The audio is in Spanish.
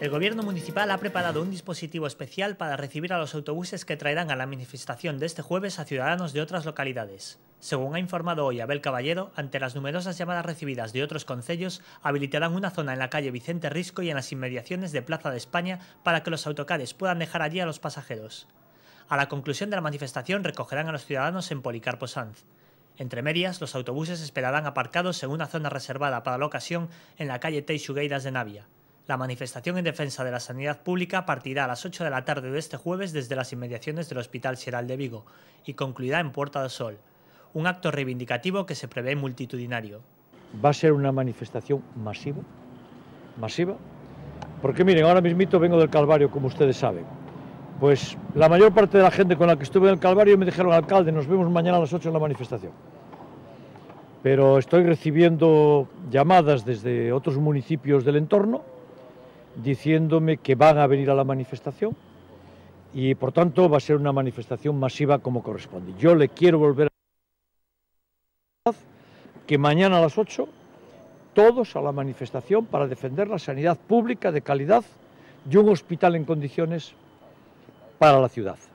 El gobierno municipal ha preparado un dispositivo especial para recibir a los autobuses que traerán a la manifestación de este jueves a ciudadanos de otras localidades. Según ha informado hoy Abel Caballero, ante las numerosas llamadas recibidas de otros concellos, habilitarán una zona en la calle Vicente Risco y en las inmediaciones de Plaza de España para que los autocares puedan dejar allí a los pasajeros. A la conclusión de la manifestación recogerán a los ciudadanos en Policarpo Sanz. Entre medias, los autobuses esperarán aparcados en una zona reservada para la ocasión en la calle Teixugueiras de Navia. La manifestación en defensa de la sanidad pública partirá a las 8 de la tarde de este jueves desde las inmediaciones del Hospital Sieral de Vigo y concluirá en Puerta del Sol, un acto reivindicativo que se prevé multitudinario. Va a ser una manifestación masiva, masiva, porque miren, ahora mismito vengo del Calvario, como ustedes saben. Pues la mayor parte de la gente con la que estuve en el Calvario me dijeron, alcalde, nos vemos mañana a las 8 en la manifestación. Pero estoy recibiendo llamadas desde otros municipios del entorno diciéndome que van a venir a la manifestación y por tanto va a ser una manifestación masiva como corresponde. Yo le quiero volver a que mañana a las 8 todos a la manifestación para defender la sanidad pública de calidad y un hospital en condiciones para la ciudad.